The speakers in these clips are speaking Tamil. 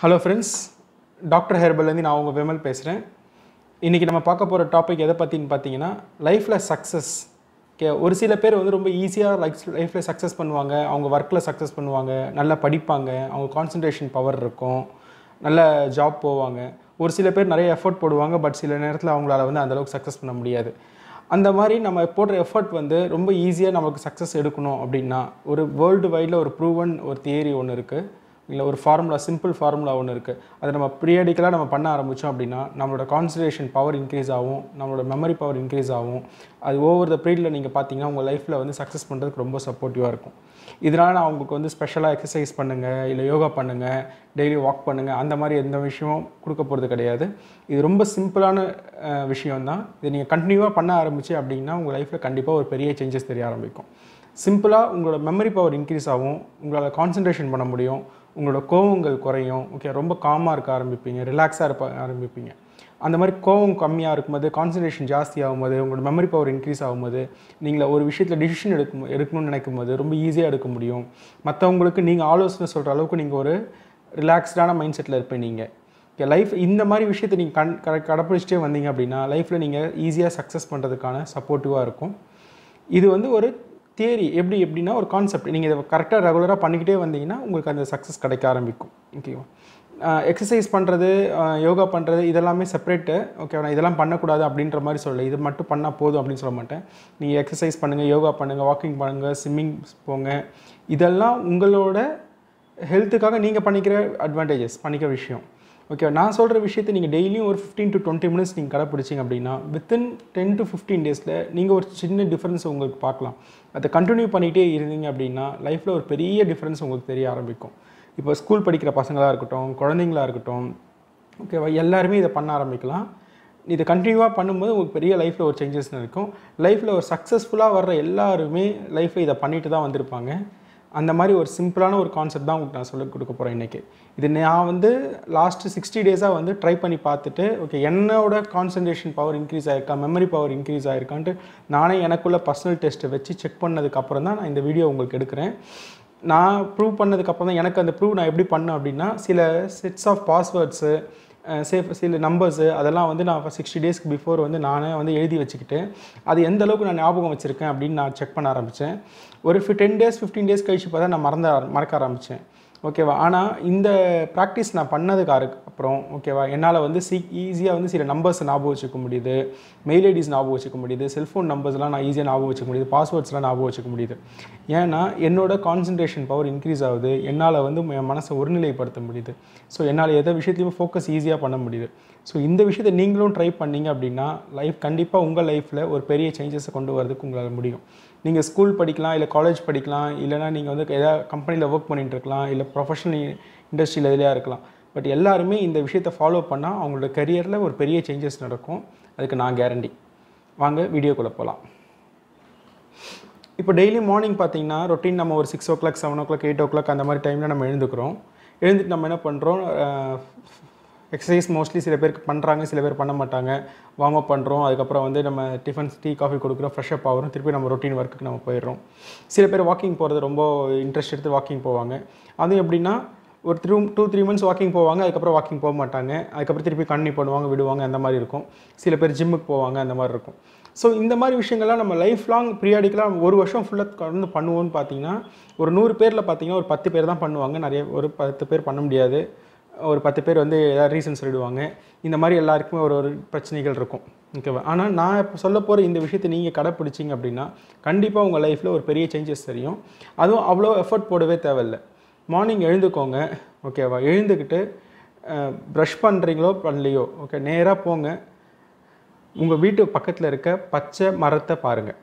ஹலோ ஃப்ரெண்ட்ஸ் டாக்டர் ஹெர்பல்லேருந்து நான் உங்கள் விமல் பேசுகிறேன் இன்றைக்கி நம்ம பார்க்க போகிற டாபிக் எதை பற்றின்னு பார்த்தீங்கன்னா லைஃப்பில் சக்ஸஸ் கே ஒரு சில பேர் வந்து ரொம்ப ஈஸியாக லைஃப் லைஃப்பில் சக்ஸஸ் பண்ணுவாங்க அவங்க ஒர்க்கில் சக்ஸஸ் பண்ணுவாங்க நல்லா படிப்பாங்க அவங்க கான்சன்ட்ரேஷன் பவர் இருக்கும் நல்ல ஜாப் போவாங்க ஒரு சில பேர் நிறைய எஃபர்ட் போடுவாங்க பட் சில நேரத்தில் அவங்களால வந்து அந்தளவுக்கு சக்ஸஸ் பண்ண முடியாது அந்த மாதிரி நம்ம போடுற எஃபர்ட் வந்து ரொம்ப ஈஸியாக நமக்கு சக்ஸஸ் எடுக்கணும் அப்படின்னா ஒரு வேர்ல்டு வைடில் ஒரு ப்ரூவன் ஒரு தியரி ஒன்று இருக்குது இல்லை ஒரு ஃபார்முலா சிம்பிள் ஃபார்முலா ஒன்று இருக்குது அதை நம்ம ப்ரீடிக்கலாக நம்ம பண்ண ஆரம்பித்தோம் அப்படின்னா நம்மளோட கான்சன்ட்ரேஷன் பவர் இன்க்ரீஸ் ஆகும் நம்மளோட மெமரி பவர் இன்க்ரீஸ் ஆகும் அது ஓவர் த பீரியடில் நீங்கள் பார்த்தீங்கன்னா உங்கள் லைஃப்பில் வந்து சக்ஸஸ் பண்ணுறதுக்கு ரொம்ப சப்போர்ட்டிவாக இருக்கும் இதனால் நான் அவங்களுக்கு வந்து ஸ்பெஷலாக எக்ஸசைஸ் பண்ணுங்கள் இல்லை யோகா பண்ணுங்கள் டெய்லி வாக் பண்ணுங்கள் அந்த மாதிரி எந்த விஷயமும் கொடுக்க போகிறது கிடையாது இது ரொம்ப சிம்பிளான விஷயம்தான் இதை நீங்கள் கண்டினியூவாக பண்ண ஆரம்பிச்சு அப்படின்னா உங்கள் லைஃப்பில் கண்டிப்பாக ஒரு பெரிய சேஞ்சஸ் தெரிய ஆரம்பிக்கும் சிம்பிளாக உங்களோட மெமரி பவர் இன்க்ரீஸ் ஆகும் உங்களால் கான்சன்ட்ரேஷன் பண்ண முடியும் உங்களோட கோவங்கள் குறையும் ஓகே ரொம்ப காமாக இருக்க ஆரம்பிப்பீங்க ரிலாக்ஸாக இருப்ப ஆரம்பிப்பீங்க அந்த மாதிரி கோவம் கம்மியாக இருக்கும்போது கான்சன்ட்ரேஷன் ஜாஸ்தி ஆகும்போது உங்களோட மெமரி பவர் இன்க்ரீஸ் ஆகும்போது நீங்கள் ஒரு விஷயத்தில் டிசிஷன் எடுக்க எடுக்கணும்னு நினைக்கும் போது ரொம்ப ஈஸியாக எடுக்க முடியும் மற்றவங்களுக்கு நீங்கள் ஆலோசனை சொல்கிற அளவுக்கு நீங்கள் ஒரு ரிலாக்ஸ்டான மைண்ட் செட்டில் இருப்பேன் நீங்கள் லைஃப் இந்த மாதிரி விஷயத்தை நீங்கள் கண் கட கடைப்பிடிச்சிட்டே வந்தீங்க அப்படின்னா லைஃப்பில் நீங்கள் ஈஸியாக சக்ஸஸ் பண்ணுறதுக்கான சப்போர்ட்டிவாக இருக்கும் இது வந்து ஒரு தேரி எப்படி எப்படின்னா ஒரு கான்செப்ட் நீங்கள் இதை கரெக்டாக ரெகுலராக பண்ணிக்கிட்டே வந்தீங்கன்னா உங்களுக்கு அந்த சக்ஸஸ் கிடைக்க ஆரம்பிக்கும் ஓகேவா எக்ஸசைஸ் பண்ணுறது யோகா பண்ணுறது இதெல்லாமே செப்பரேட்டு ஓகே நான் இதெல்லாம் பண்ணக்கூடாது அப்படின்ற மாதிரி சொல்லலை இது மட்டும் பண்ணால் போதும் அப்படின்னு சொல்ல மாட்டேன் நீங்கள் எக்ஸசைஸ் பண்ணுங்கள் யோகா பண்ணுங்கள் வாக்கிங் பண்ணுங்கள் ஸ்விம்மிங் போங்க இதெல்லாம் உங்களோட ஹெல்த்துக்காக நீங்கள் பண்ணிக்கிற அட்வான்டேஜஸ் பண்ணிக்கிற விஷயம் ஓகே நான் சொல்கிற விஷயத்தை நீங்கள் டெய்லியும் ஒரு ஃபிஃப்டீன் டு டுவெண்ட்டி மினிட்ஸ் நீங்கள் கடைப்பிடிச்சிங்க அப்படின்னா வித்தின் டென் டு ஃபிஃப்டீன் டேஸில் நீங்கள் ஒரு சின்ன டிஃப்ரென்ஸ் உங்களுக்கு பார்க்கலாம் அதை கண்டினியூ பண்ணிகிட்டே இருந்தீங்க அப்படின்னா லைஃப்பில் ஒரு பெரிய டிஃப்ரென்ஸ் உங்களுக்கு தெரிய ஆரம்பிக்கும் இப்போ ஸ்கூல் படிக்கிற பசங்களாக இருக்கட்டும் குழந்தைங்களாக இருக்கட்டும் ஓகேவா எல்லாருமே இதை பண்ண ஆரம்பிக்கலாம் இதை கண்டினியூவாக பண்ணும்போது உங்களுக்கு பெரிய லைஃப்பில் ஒரு சேஞ்சஸ் இருக்கும் லைஃப்பில் ஒரு சக்ஸஸ்ஃபுல்லாக வர்ற எல்லாருமே லைஃப்பில் இதை பண்ணிட்டு தான் வந்திருப்பாங்க அந்த மாதிரி ஒரு சிம்பிளான ஒரு கான்செப்ட் தான் உங்களுக்கு நான் சொல்லிக் கொடுக்க போகிறேன் இன்றைக்கி இது நான் வந்து லாஸ்ட்டு சிக்ஸ்டி டேஸாக வந்து ட்ரை பண்ணி பார்த்துட்டு ஓகே என்னோட கான்சன்ட்ரேஷன் பவர் இன்க்ரீஸ் ஆகிருக்கா மெமரி பவர் இன்க்ரீஸ் ஆகிருக்கான்ட்டு நானே எனக்குள்ளே பர்சனல் டெஸ்ட்டை வச்சு செக் பண்ணதுக்கப்புறம் தான் நான் இந்த வீடியோ உங்களுக்கு எடுக்கிறேன் நான் ப்ரூவ் பண்ணதுக்கப்புறம் தான் எனக்கு அந்த ப்ரூவ் நான் எப்படி பண்ணேன் அப்படின்னா சில செட்ஸ் ஆஃப் பாஸ்வேர்ட்ஸு சேஃப் சில நம்பர்ஸு அதெல்லாம் வந்து நான் சிக்ஸ்டி டேஸ்க்கு பிஃபோர் வந்து நானே வந்து எழுதி வச்சுக்கிட்டு அது எந்த அளவுக்கு நான் ஞாபகம் வச்சுருக்கேன் அப்படின்னு நான் செக் பண்ண ஆரம்பித்தேன் ஒரு டென் டேஸ் ஃபிஃப்டீன் டேஸ் கழிச்சு பார்த்தா நான் மறந்த மறக்க ஆரம்பித்தேன் ஓகேவா ஆனால் இந்த ப்ராக்டிஸ் நான் பண்ணதுக்கு அப்புறம் ஓகேவா என்னால் வந்து சீ ஈஸியாக வந்து சில நம்பர்ஸ் ஞாபகம் வச்சுக்க முடியுது மெயில் ஐடிஸ் ஞாபகம் வச்சுக்க முடியுது செல்ஃபோன் நம்பர்ஸ்லாம் நான் ஈஸியாக ஞாபகம் வச்சுக்க முடியுது பாஸ்வேர்ட்ஸ்லாம் ஞாபகம் வச்சுக்க முடியுது ஏன்னா என்னோட கான்சன்ட்ரேஷன் பவர் இன்க்ரீஸ் ஆகுது என்னால் வந்து என் மனசை ஒருநிலைப்படுத்த முடியுது ஸோ என்னால் எதை விஷயத்தையுமே ஃபோக்கஸ் ஈஸியாக பண்ண முடியுது ஸோ இந்த விஷயத்தை நீங்களும் ட்ரை பண்ணிங்க அப்படின்னா லைஃப் கண்டிப்பாக உங்கள் லைஃப்பில் ஒரு பெரிய சேஞ்சஸை கொண்டு வரதுக்கு உங்களால் முடியும் நீங்கள் ஸ்கூல் படிக்கலாம் இல்லை காலேஜ் படிக்கலாம் இல்லைனா நீங்கள் வந்து ஏதாவது கம்பெனியில் ஒர்க் பண்ணிகிட்டு இருக்கலாம் இல்லை ப்ரொஃபஷனல் இண்டஸ்ட்ரியில் எதுலையாக இருக்கலாம் பட் எல்லாருமே இந்த விஷயத்தை ஃபாலோ பண்ணால் அவங்களோட கரியரில் ஒரு பெரிய சேஞ்சஸ் நடக்கும் அதுக்கு நான் கேரண்டி வாங்க வீடியோக்குள்ளே போகலாம் இப்போ டெய்லி மார்னிங் பார்த்தீங்கன்னா ரொட்டீன் நம்ம ஒரு six o'clock seven o'clock eight o'clock அந்த மாதிரி டைமில் நம்ம எழுந்துக்கிறோம் எழுந்துட்டு நம்ம என்ன பண்ணுறோம் எக்ஸசைஸ் மோஸ்ட்லி சில பேருக்கு பண்ணுறாங்க சில பேர் பண்ண மாட்டாங்க வார்ம் அப் பண்ணுறோம் அதுக்கப்புறம் வந்து நம்ம டிஃபன்ஸ் டீ காஃபி கொடுக்குறோம் ஃப்ரெஷ் அப் ஆகிறோம் திருப்பி நம்ம ரொட்டீன் ஒர்க்குக்கு நம்ம போயிடுறோம் சில பேர் வாக்கிங் போகிறது ரொம்ப இன்ட்ரெஸ்ட் எடுத்து வாக்கிங் போவாங்க அதுவும் எப்படின்னா ஒரு த்ரூ டூ த்ரீ மந்த்ஸ் வாக்கிங் போவாங்க அதுக்கப்புறம் வாக்கிங் போக மாட்டாங்க அதுக்கப்புறம் திருப்பி கண்ணி பண்ணுவாங்க விடுவாங்க அந்த மாதிரி இருக்கும் சில பேர் ஜிம்முக்கு போவாங்க அந்த மாதிரி இருக்கும் ஸோ இந்த மாதிரி விஷயங்கள்லாம் நம்ம லைஃப் லாங் பீரியாடிக்கலாம் ஒரு வருஷம் ஃபுல்லாக கடந்து பண்ணுவோம்னு பார்த்தீங்கன்னா ஒரு நூறு பேரில் பார்த்தீங்கன்னா ஒரு பத்து பேர் தான் பண்ணுவாங்க நிறைய ஒரு பத்து பேர் பண்ண முடியாது ஒரு பத்து பேர் வந்து ஏதாவது ரீசன் சொல்லிடுவாங்க இந்த மாதிரி எல்லாருக்குமே ஒரு ஒரு பிரச்சனைகள் இருக்கும் ஓகேவா ஆனால் நான் இப்போ சொல்ல போகிற இந்த விஷயத்தை நீங்கள் கடைப்பிடிச்சிங்க அப்படின்னா கண்டிப்பாக உங்கள் லைஃப்பில் ஒரு பெரிய சேஞ்சஸ் தெரியும் அதுவும் அவ்வளோ எஃபர்ட் போடவே தேவையில்லை மார்னிங் எழுந்துக்கோங்க ஓகேவா எழுந்துக்கிட்டு ப்ரஷ் பண்ணுறீங்களோ பண்ணலையோ ஓகே நேராக போங்க உங்கள் வீட்டு பக்கத்தில் இருக்க பச்சை மரத்தை பாருங்கள்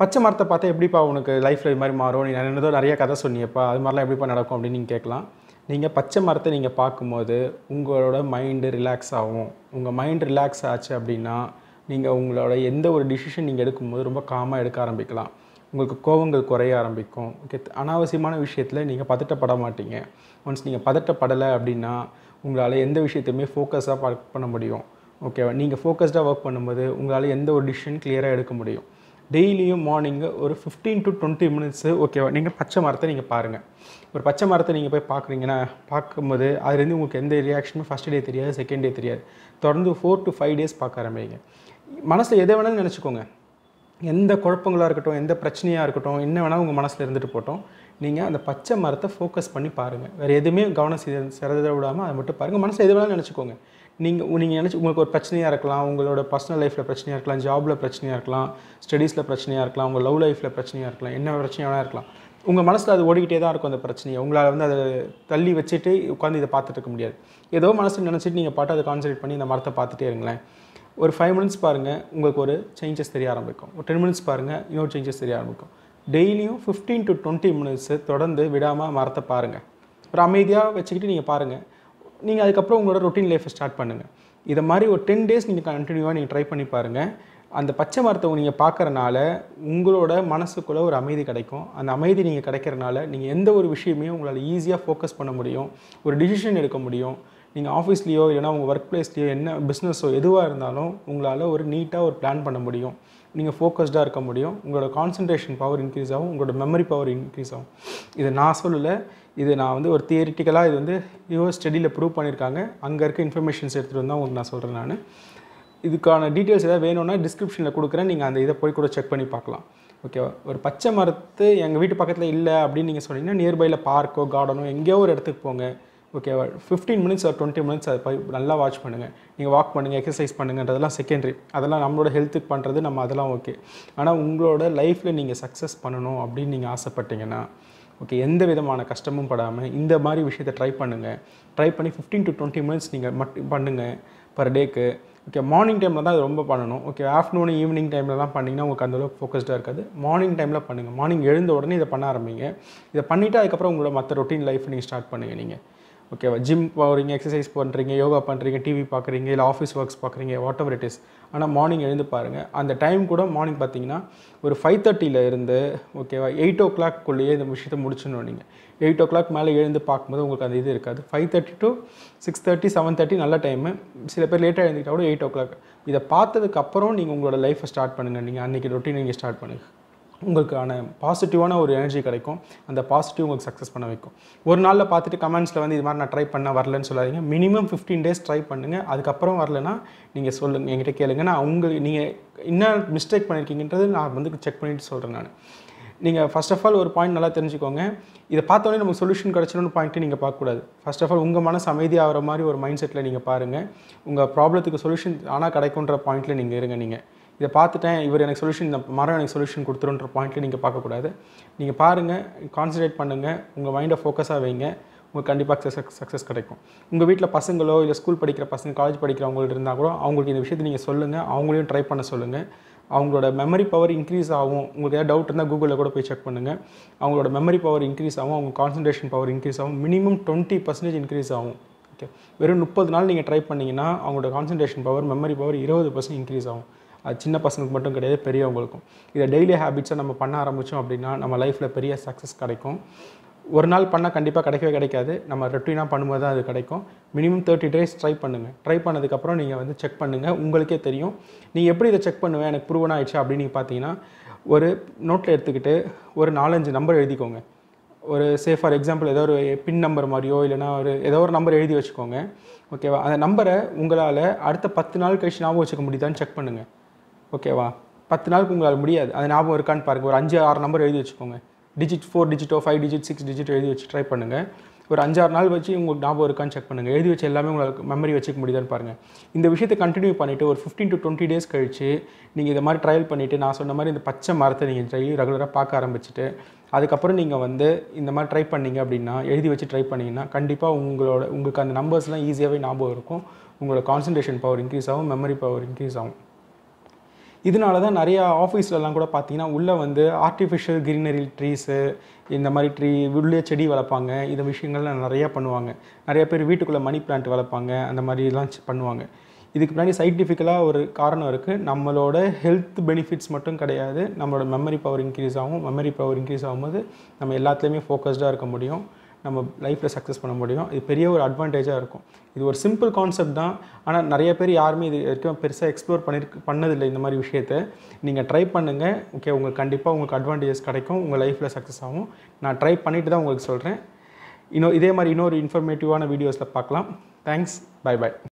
பச்சை மரத்தை பார்த்தா எப்படிப்பா உனக்கு லைஃப்பில் இது மாதிரி மாறும் நீ நிறைய கதை சொன்னியப்பா அது மாதிரிலாம் எப்படிப்பா நடக்கும் அப்படின்னு நீங்கள் கேட்கலாம் நீங்கள் பச்சை மரத்தை நீங்கள் பார்க்கும்போது உங்களோட மைண்டு ரிலாக்ஸ் ஆகும் உங்கள் மைண்ட் ரிலாக்ஸ் ஆச்சு அப்படின்னா நீங்கள் உங்களோட எந்த ஒரு டிசிஷன் நீங்கள் எடுக்கும்போது ரொம்ப காமாக எடுக்க ஆரம்பிக்கலாம் உங்களுக்கு கோபங்கள் குறைய ஆரம்பிக்கும் ஓகே அனாவசியமான விஷயத்தில் நீங்கள் பதட்டப்பட மாட்டீங்க ஒன்ஸ் நீங்கள் பதட்டப்படலை அப்படின்னா உங்களால் எந்த விஷயத்தையுமே ஃபோக்கஸாக ஒர்க் பண்ண முடியும் ஓகேவா நீங்கள் ஃபோக்கஸ்டாக ஒர்க் பண்ணும்போது உங்களால் எந்த ஒரு டிசிஷன் கிளியராக எடுக்க முடியும் டெய்லியும் மார்னிங்கு ஒரு ஃபிஃப்டீன் டு டுவெண்ட்டி மினிட்ஸு ஓகேவா நீங்கள் பச்சை மரத்தை நீங்கள் பாருங்கள் ஒரு பச்சை மரத்தை நீங்கள் போய் பார்க்குறீங்கன்னா பார்க்கும்போது அதுலேருந்து உங்களுக்கு எந்த ரியாக்ஷனும் ஃபஸ்ட் டே தெரியாது செகண்ட் டே தெரியாது தொடர்ந்து ஃபோர் டு ஃபைவ் டேஸ் பார்க்க ஆரம்பிங்க மனசில் எதை வேணாலும் நினச்சிக்கோங்க எந்த குழப்பங்களாக இருக்கட்டும் எந்த பிரச்சனையாக இருக்கட்டும் என்ன வேணால் உங்கள் மனசில் இருந்துட்டு போட்டோம் நீங்கள் அந்த பச்சை மரத்தை ஃபோக்கஸ் பண்ணி பாருங்கள் வேறு எதுவுமே கவனம் சிறந்த விடாமல் அதை மட்டும் பாருங்கள் மனசில் எது வேணாலும் நினச்சிக்கோங்க நீங்கள் நீங்கள் நினச்சி உங்களுக்கு ஒரு பிரச்சனையாக இருக்கலாம் உங்களோட பர்சனல் லைஃப்பில் பிரச்சனையாக இருக்கலாம் ஜாபில் பிரச்சனையாக இருக்கலாம் ஸ்டடீஸில் பிரச்சனையாக இருக்கலாம் உங்கள் லவ் லைஃப்பில் பிரச்சனையாக இருக்கலாம் என்ன பிரச்சனையாக இருக்கலாம் உங்கள் மனசில் அது ஓடிக்கிட்டே தான் இருக்கும் அந்த பிரச்சனையை உங்களால் வந்து அதை தள்ளி வச்சுட்டு உட்காந்து இதை பார்த்துட்டு இருக்க முடியாது ஏதோ மனசில் நினச்சிட்டு நீங்கள் பாட்டு அதை கான்சன்ட்ரேட் பண்ணி இந்த மரத்தை பார்த்துட்டே இருங்களேன் ஒரு ஃபைவ் மினிட்ஸ் பாருங்கள் உங்களுக்கு ஒரு சேஞ்சஸ் தெரிய ஆரம்பிக்கும் ஒரு டென் மினிட்ஸ் பாருங்கள் இன்னொரு சேஞ்சஸ் தெரிய ஆரம்பிக்கும் டெய்லியும் ஃபிஃப்டீன் டு டுவெண்ட்டி மினிட்ஸு தொடர்ந்து விடாமல் மரத்தை பாருங்கள் ஒரு அமைதியாக வச்சுக்கிட்டு நீங்கள் பாருங்கள் நீங்கள் அதுக்கப்புறம் உங்களோட ரொட்டீன் லைஃப்பை ஸ்டார்ட் பண்ணுங்கள் இதை மாதிரி ஒரு டென் டேஸ் நீங்கள் கண்டினியூவாக நீங்கள் ட்ரை பண்ணி பாருங்கள் அந்த பச்சை மரத்தை நீங்கள் பார்க்குறனால உங்களோட மனசுக்குள்ளே ஒரு அமைதி கிடைக்கும் அந்த அமைதி நீங்கள் கிடைக்கிறனால நீங்கள் எந்த ஒரு விஷயமே உங்களால் ஈஸியாக ஃபோக்கஸ் பண்ண முடியும் ஒரு டிசிஷன் எடுக்க முடியும் நீங்கள் ஆஃபீஸ்லேயோ இல்லைனா உங்கள் ஒர்க் பிளேஸ்லேயோ என்ன பிஸ்னஸோ எதுவாக இருந்தாலும் உங்களால் ஒரு நீட்டாக ஒரு பிளான் பண்ண முடியும் நீங்கள் ஃபோக்கஸ்டாக இருக்க முடியும் உங்களோட கான்சன்ட்ரேஷன் பவர் இன்க்ரீஸ் ஆகும் உங்களோட மெமரி பவர் இன்க்ரீஸ் ஆகும் இது நான் சொல்லலை இது நான் வந்து ஒரு தியரிட்டிக்கலாக இது வந்து யூஎஸ் ஸ்டடியில் ப்ரூவ் பண்ணியிருக்காங்க அங்கே இருக்க இன்ஃபர்மேஷன்ஸ் எடுத்துகிட்டு வந்து உங்களுக்கு நான் சொல்கிறேன் நான் இதுக்கான டீட்டெயில்ஸ் எதாவது வேணும்னா டிஸ்கிரிப்ஷனில் கொடுக்குறேன் நீங்கள் அந்த இதை போய் கூட செக் பண்ணி பார்க்கலாம் ஓகேவா ஒரு பச்சை மரத்து எங்கள் வீட்டு பக்கத்தில் இல்லை அப்படின்னு நீங்கள் சொன்னீங்கன்னா நியர்பையில் பார்க்கோ கார்டனோ எங்கேயோ ஒரு இடத்துக்கு போங்க ஓகேவா ஃபிஃப்டீன் மினிட்ஸ் ஒரு டுவெண்ட்டி மினிட்ஸ் அதை போய் நல்லா வாட்ச் பண்ணுங்கள் நீங்கள் வாக் பண்ணுங்கள் எக்ஸசைஸ் பண்ணுங்கன்றதெல்லாம் செகண்ட்ரி அதெல்லாம் நம்மளோட ஹெல்த்துக்கு பண்ணுறது நம்ம அதெல்லாம் ஓகே ஆனால் உங்களோட லைஃப்பில் நீங்கள் சக்ஸஸ் பண்ணணும் அப்படின்னு நீங்கள் ஆசைப்பட்டீங்கன்னா ஓகே எந்த விதமான கஷ்டமும் படாமல் இந்த மாதிரி விஷயத்தை ட்ரை பண்ணுங்கள் ட்ரை பண்ணி ஃபிஃப்டீன் டு டுவெண்ட்டி மினிட்ஸ் நீங்கள் மட் பண்ணுங்கள் பர் டேக்கு ஓகே மார்னிங் டைமில் தான் அது ரொம்ப பண்ணணும் ஓகே ஆஃப்டர்நூன் ஈவினிங் டைம்லலாம் பண்ணிங்கன்னா உங்களுக்கு அந்தளவுக்கு ஃபோக்கஸ்டாக இருக்காது மார்னிங் டைமில் பண்ணுங்கள் மார்னிங் எழுந்த உடனே இதை பண்ண ஆரம்பிங்க இதை பண்ணிவிட்டு அதுக்கப்புறம் உங்களோட மற்ற ரொட்டீன் லைஃப் நீங்கள் ஸ்டார்ட் பண்ணுங்கள் நீங்கள் ஓகேவா ஜிம் போகிறீங்க எக்ஸசைஸ் பண்ணுறீங்க யோகா பண்ணுறீங்க டிவி பார்க்குறீங்க இல்லை ஆஃபீஸ் ஒர்க்ஸ் பார்க்குறீங்க வாட் எவர் இட் இஸ் ஆனால் மார்னிங் எழுந்து பாருங்கள் அந்த டைம் கூட மார்னிங் பார்த்தீங்கன்னா ஒரு ஃபைவ் தேர்ட்டியில் இருந்து ஓகேவா எயிட் ஓ கிளாக்குள்ளேயே இந்த விஷயத்தை முடிச்சிடணும் நீங்கள் எயிட் ஓ கிளாக் மேலே எழுந்து பார்க்கும்போது உங்களுக்கு அந்த இது இருக்காது five thirty to six thirty seven thirty நல்ல டைமு சில பேர் லேட்டாக எழுந்துக்கிட்டால் கூட எயிட் ஓ கிளாக் இதை பார்த்ததுக்கப்புறம் நீங்கள் உங்களோட லைஃப்பை ஸ்டார்ட் பண்ணுங்கள் நீங்கள் அன்றைக்கி ரொட்டீன் நீங்கள் ஸ்டார்ட் பண்ணுங்கள் உங்களுக்கான பாசிட்டிவான ஒரு எனர்ஜி கிடைக்கும் அந்த பாசிட்டிவ் உங்களுக்கு சக்ஸஸ் பண்ண வைக்கும் ஒரு நாளில் பார்த்துட்டு கமெண்ட்ஸில் வந்து இது மாதிரி நான் ட்ரை பண்ண வரலன்னு சொல்லாதீங்க மினிமம் ஃபிஃப்டீன் டேஸ் ட்ரை பண்ணுங்கள் அதுக்கப்புறம் வரலன்னா நீங்கள் சொல்லுங்கள் என்கிட்ட கேளுங்க நான் உங்கள் நீங்கள் என்ன மிஸ்டேக் பண்ணியிருக்கீங்கன்றது நான் வந்து செக் பண்ணிவிட்டு சொல்கிறேன் நான் நீங்கள் ஃபஸ்ட் ஆஃப் ஆல் ஒரு பாயிண்ட் நல்லா தெரிஞ்சுக்கோங்க இதை பார்த்தோன்னே நமக்கு சொல்யூஷன் கிடச்சிடணும் பாயிண்ட்டு நீங்கள் பார்க்கக்கூடாது ஃபஸ்ட் ஆஃப் ஆல் உங்கள் மனசு ஆகிற மாதிரி ஒரு மைண்ட் செட்டில் நீங்கள் பாருங்கள் உங்கள் ப்ராப்ளத்துக்கு சொல்யூஷன் ஆனால் கிடைக்குன்ற பாயிண்ட்டில் நீங்கள் இருங்க நீங்கள் இதை பார்த்துட்டேன் இவர் எனக்கு சொல்யூஷன் இந்த மரம் எனக்கு சொல்யூஷன் கொடுத்துருன்ற பாயிண்ட்டில் நீங்கள் பார்க்கக்கூடாது நீங்கள் பாருங்கள் கான்சன்ட்ரேட் பண்ணுங்கள் உங்கள் மைண்டை ஃபோக்கஸாக வைங்க உங்களுக்கு கண்டிப்பாக சக்ஸஸ் சக்ஸஸ் கிடைக்கும் உங்கள் வீட்டில் பசங்களோ இல்லை ஸ்கூல் படிக்கிற பசங்க காலேஜ் படிக்கிறவங்கள்ட்ட இருந்தால் கூட அவங்களுக்கு இந்த விஷயத்தை நீங்கள் சொல்லுங்கள் அவங்களையும் ட்ரை பண்ண சொல்லுங்கள் அவங்களோட மெமரி பவர் இன்க்ரீஸ் ஆகும் உங்களுக்கு ஏதாவது டவுட் இருந்தால் கூகுளில் கூட போய் செக் பண்ணுங்கள் அவங்களோட மெமரி பவர் இன்க்ரீஸ் ஆகும் அவங்க கான்சன்ட்ரேஷன் பவர் இன்க்ரீஸ் ஆகும் மினிமம் டுவெண்ட்டி பர்சன்டேஜ் இன்க்ரீஸ் ஆகும் ஓகே வெறும் முப்பது நாள் நீங்கள் ட்ரை பண்ணிங்கன்னா அவங்களோட கான்சன்ட்ரேஷன் பவர் மெமரி பவர் இருபது பர்சன்ட் இன்க்ரீஸ் ஆகும் அது சின்ன பசங்களுக்கு மட்டும் கிடையாது பெரியவங்களுக்கும் இதை டெய்லி ஹேபிட்ஸை நம்ம பண்ண ஆரம்பித்தோம் அப்படின்னா நம்ம லைஃப்பில் பெரிய சக்ஸஸ் கிடைக்கும் ஒரு நாள் பண்ணால் கண்டிப்பாக கிடைக்கவே கிடைக்காது நம்ம ரொட்டீனாக பண்ணும்போது தான் அது கிடைக்கும் மினிமம் தேர்ட்டி டேஸ் ட்ரை பண்ணுங்கள் ட்ரை பண்ணதுக்கப்புறம் நீங்கள் வந்து செக் பண்ணுங்கள் உங்களுக்கே தெரியும் நீங்கள் எப்படி இதை செக் பண்ணுவேன் எனக்கு ப்ரூவன் ஆயிடுச்சு அப்படின்னு நீங்கள் பார்த்தீங்கன்னா ஒரு நோட்டில் எடுத்துக்கிட்டு ஒரு நாலஞ்சு நம்பர் எழுதிக்கோங்க ஒரு சே ஃபார் எக்ஸாம்பிள் ஏதோ ஒரு பின் நம்பர் மாதிரியோ இல்லைனா ஒரு ஏதோ ஒரு நம்பர் எழுதி வச்சுக்கோங்க ஓகேவா அந்த நம்பரை உங்களால் அடுத்த பத்து நாள் கழிச்சு ஞாபகம் வச்சுக்க முடியுதான்னு செக் பண்ணுங்கள் ஓகேவா பத்து நாளுக்கு உங்களால் முடியாது அது ஞாபகம் இருக்கான்னு பாருங்கள் ஒரு அஞ்சு ஆறு நம்பர் எழுதி வச்சுக்கோங்க டிஜிட் ஃபோர் டிஜிட்டோ ஃபைவ் டிஜிட் சிக்ஸ் டிஜிட் எழுதி வச்சு ட்ரை பண்ணுங்கள் ஒரு அஞ்சாறு நாள் வச்சு உங்களுக்கு ஞாபகம் இருக்கான்னு செக் பண்ணுங்கள் எழுதி வச்சு எல்லாமே உங்களுக்கு மெமரி வச்சுக்க முடியுதான்னு பாருங்கள் இந்த விஷயத்தை கண்டினியூ பண்ணிவிட்டு ஒரு ஃபிஃப்டீன் டு டுவெண்ட்டி டேஸ் கழித்து நீங்கள் இதை மாதிரி ட்ரையல் பண்ணிவிட்டு நான் சொன்ன மாதிரி இந்த பச்சை மரத்தை நீங்கள் ட்ரை ரெகுலராக பார்க்க ஆரம்பிச்சுட்டு அதுக்கப்புறம் நீங்கள் வந்து இந்த மாதிரி ட்ரை பண்ணிங்க அப்படின்னா எழுதி வச்சு ட்ரை பண்ணிங்கன்னா கண்டிப்பாக உங்களோட உங்களுக்கு அந்த நம்பர்ஸ்லாம் ஈஸியாகவே ஞாபகம் இருக்கும் உங்களோட கான்சன்ட்ரேஷன் பவர் இன்க்ரீஸ் ஆகும் மெமரி பவர் இன்க்ரீஸ் ஆகும் இதனால தான் நிறையா ஆஃபீஸ்லலாம் கூட பார்த்தீங்கன்னா உள்ளே வந்து ஆர்டிஃபிஷியல் க்ரீனரி ட்ரீஸு இந்த மாதிரி ட்ரீ உள்ளே செடி வளர்ப்பாங்க இந்த விஷயங்கள்லாம் நிறையா பண்ணுவாங்க நிறைய பேர் வீட்டுக்குள்ளே மணி பிளான்ட் வளர்ப்பாங்க அந்த மாதிரிலாம் பண்ணுவாங்க இதுக்கு பின்னாடி சயின்டிஃபிக்கலாக ஒரு காரணம் இருக்குது நம்மளோட ஹெல்த் பெனிஃபிட்ஸ் மட்டும் கிடையாது நம்மளோட மெமரி பவர் இன்க்ரீஸ் ஆகும் மெமரி பவர் இன்க்ரீஸ் ஆகும்போது நம்ம எல்லாத்துலேயுமே ஃபோக்கஸ்டாக இருக்க முடியும் நம்ம லைஃப்பில் சக்ஸஸ் பண்ண முடியும் இது பெரிய ஒரு அட்வான்டேஜாக இருக்கும் இது ஒரு சிம்பிள் கான்செப்ட் தான் ஆனால் நிறைய பேர் யாருமே இது வரைக்கும் பெருசாக எக்ஸ்ப்ளோர் பண்ணியிருக்கு பண்ணதில்லை இந்த மாதிரி விஷயத்தை நீங்கள் ட்ரை பண்ணுங்கள் ஓகே உங்களுக்கு கண்டிப்பாக உங்களுக்கு அட்வான்டேஜஸ் கிடைக்கும் உங்கள் லைஃப்பில் சக்ஸஸ் ஆகும் நான் ட்ரை பண்ணிவிட்டு தான் உங்களுக்கு சொல்கிறேன் இன்னும் இதே மாதிரி இன்னொரு இன்ஃபர்மேட்டிவான வீடியோஸில் பார்க்கலாம் தேங்க்ஸ் பை பாய்